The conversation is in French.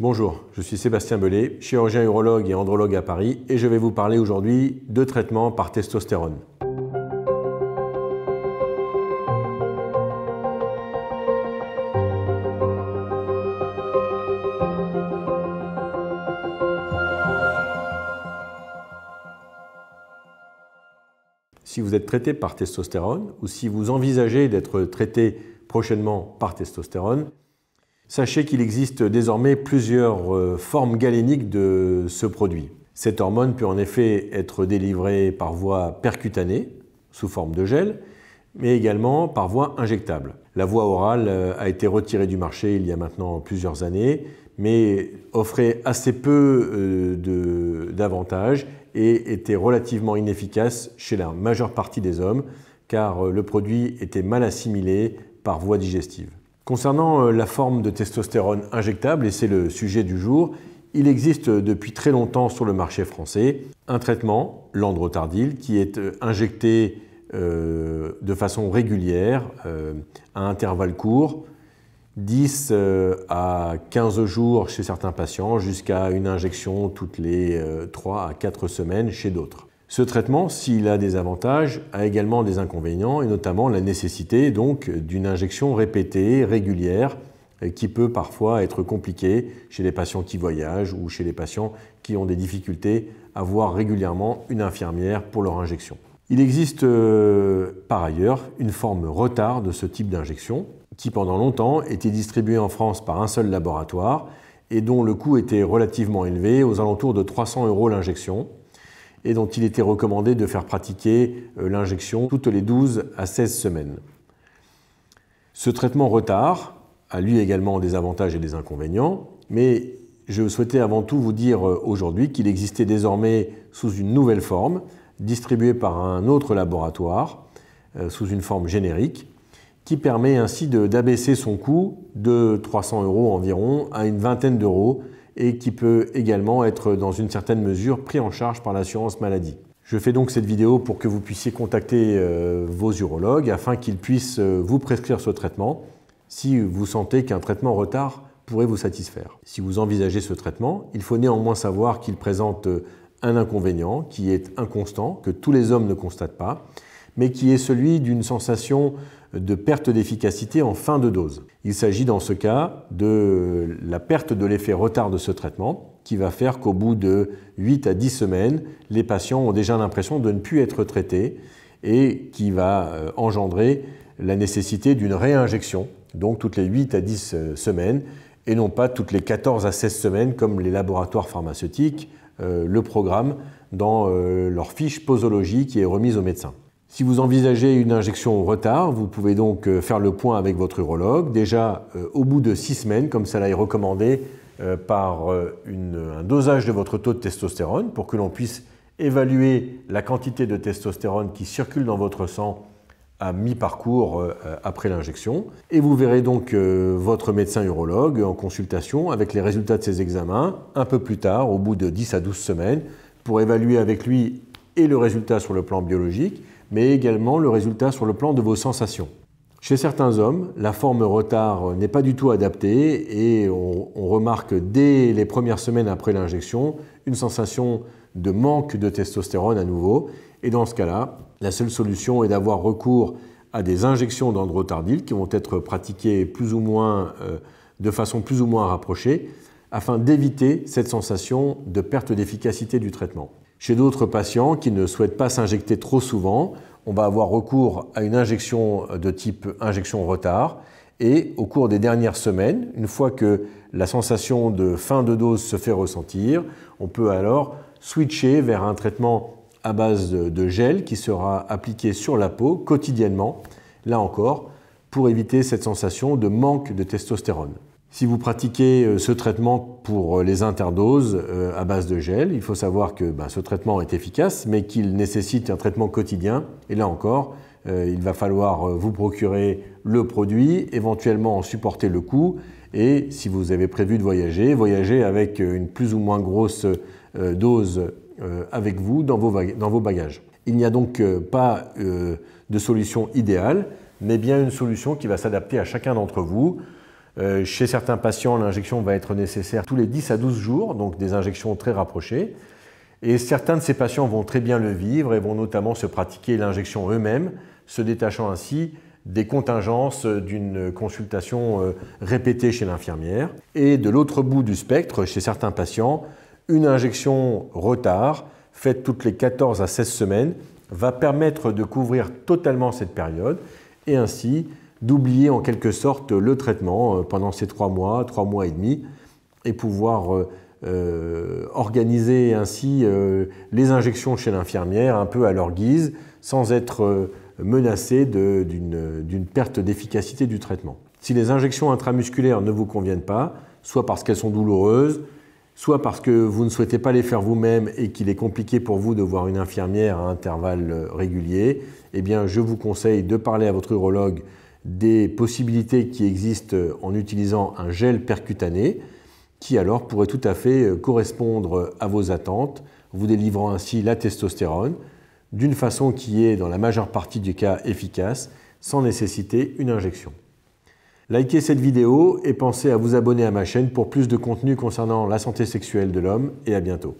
Bonjour, je suis Sébastien Bellet, chirurgien urologue et andrologue à Paris et je vais vous parler aujourd'hui de traitement par testostérone. Si vous êtes traité par testostérone ou si vous envisagez d'être traité prochainement par testostérone, Sachez qu'il existe désormais plusieurs euh, formes galéniques de ce produit. Cette hormone peut en effet être délivrée par voie percutanée, sous forme de gel, mais également par voie injectable. La voie orale euh, a été retirée du marché il y a maintenant plusieurs années, mais offrait assez peu euh, d'avantages et était relativement inefficace chez la majeure partie des hommes, car le produit était mal assimilé par voie digestive. Concernant euh, la forme de testostérone injectable, et c'est le sujet du jour, il existe euh, depuis très longtemps sur le marché français un traitement, l'androtardil, qui est euh, injecté de façon régulière, à intervalles courts, 10 à 15 jours chez certains patients, jusqu'à une injection toutes les 3 à 4 semaines chez d'autres. Ce traitement, s'il a des avantages, a également des inconvénients, et notamment la nécessité donc d'une injection répétée, régulière, euh, qui peut parfois être compliquée chez les patients qui voyagent ou chez les patients qui ont des difficultés à voir régulièrement une infirmière pour leur injection. Il existe euh, par ailleurs une forme retard de ce type d'injection qui pendant longtemps était distribuée en France par un seul laboratoire et dont le coût était relativement élevé, aux alentours de 300 euros l'injection, et dont il était recommandé de faire pratiquer euh, l'injection toutes les 12 à 16 semaines. Ce traitement retard a lui également des avantages et des inconvénients, mais je souhaitais avant tout vous dire euh, aujourd'hui qu'il existait désormais sous une nouvelle forme, distribuée par un autre laboratoire, euh, sous une forme générique, qui permet ainsi d'abaisser son coût de 300 euros environ à une vingtaine d'euros et qui peut également être dans une certaine mesure pris en charge par l'assurance maladie. Je fais donc cette vidéo pour que vous puissiez contacter euh, vos urologues afin qu'ils puissent euh, vous prescrire ce traitement si vous sentez qu'un traitement en retard pourrait vous satisfaire. Si vous envisagez ce traitement, il faut néanmoins savoir qu'il présente euh, un inconvénient qui est inconstant, que tous les hommes ne constatent pas, mais qui est celui d'une sensation de perte d'efficacité en fin de dose. Il s'agit dans ce cas de la perte de l'effet retard de ce traitement, qui va faire qu'au bout de 8 à 10 semaines, les patients ont déjà l'impression de ne plus être traités et qui va euh, engendrer la nécessité d'une réinjection, donc toutes les 8 à 10 euh, semaines, et non pas toutes les 14 à 16 semaines comme les laboratoires pharmaceutiques euh, le programment dans leur fiche posologie qui est remise au médecin. Si vous envisagez une injection au retard, vous pouvez donc euh, faire le point avec votre urologue déjà euh, au bout de six semaines, comme cela est recommandé euh, par un dosage de votre taux de testostérone pour que l'on puisse évaluer la quantité de testostérone qui circule dans votre sang à mi-parcours après l'injection. Et vous verrez donc votre médecin urologue en consultation avec les résultats de ses examens un peu plus tard, au bout de 10 à 12 semaines, pour évaluer avec lui et le résultat sur le plan biologique mais également le résultat sur le plan de vos sensations. Chez certains hommes, la forme retard n'est pas du tout adaptée et on, remarque dès les premières semaines après l'injection une sensation de manque de testostérone à nouveau. Et dans ce cas-là, la seule solution est d'avoir recours à des injections d'androtardil qui vont être pratiquées plus ou moins, euh, de façon plus ou moins rapprochée afin d'éviter cette sensation de perte d'efficacité du traitement. Chez d'autres patients qui ne souhaitent pas s'injecter trop souvent, on va avoir recours à une injection euh, de type injection retard. Et au cours des dernières semaines, une fois que la sensation de fin de dose se fait ressentir, on peut alors switcher vers un traitement à base de gel qui sera appliqué sur la peau quotidiennement, là encore, pour éviter cette sensation de manque de testostérone. Si vous pratiquez euh, ce traitement pour euh, les interdoses euh, à base de gel, il faut savoir que bah, ce traitement est efficace, mais qu'il nécessite un traitement quotidien. Et là encore, il va falloir vous procurer le produit, éventuellement en supporter le coût. Et si vous avez prévu de voyager, voyager avec une plus ou moins grosse dose avec vous dans vos bagages. Il n'y a donc pas de solution idéale, mais bien une solution qui va s'adapter à chacun d'entre vous euh, chez certains patients, l'injection va être nécessaire tous les 10 à 12 jours, donc des injections très rapprochées. Et certains de ces patients vont très bien le vivre et vont notamment se pratiquer l'injection eux-mêmes, se détachant ainsi des contingences d'une consultation euh, répétée chez l'infirmière. Et de l'autre bout du spectre, chez certains patients, une injection retard, faite toutes les 14 à 16 semaines, va permettre de couvrir totalement cette période et ainsi d'oublier en quelque sorte le traitement euh, pendant ces trois mois, trois mois et demi, et pouvoir euh, euh, organiser ainsi les injections chez l'infirmière un peu à leur guise, sans être menacé d'une perte d'efficacité du traitement. Si les injections intramusculaires ne vous conviennent pas, soit parce qu'elles sont douloureuses, soit parce que vous ne souhaitez pas les faire vous-même et qu'il est compliqué pour vous de voir une infirmière à intervalles réguliers, eh bien je vous conseille de parler à votre urologue des possibilités qui existent en utilisant un gel percutané qui alors pourrait tout à fait euh, correspondre à vos attentes, vous délivrant ainsi la testostérone d'une façon qui est dans la majeure partie du cas efficace sans nécessiter une injection. Likez cette vidéo et pensez à vous abonner à ma chaîne pour plus de contenu concernant la santé sexuelle de l'homme et à bientôt.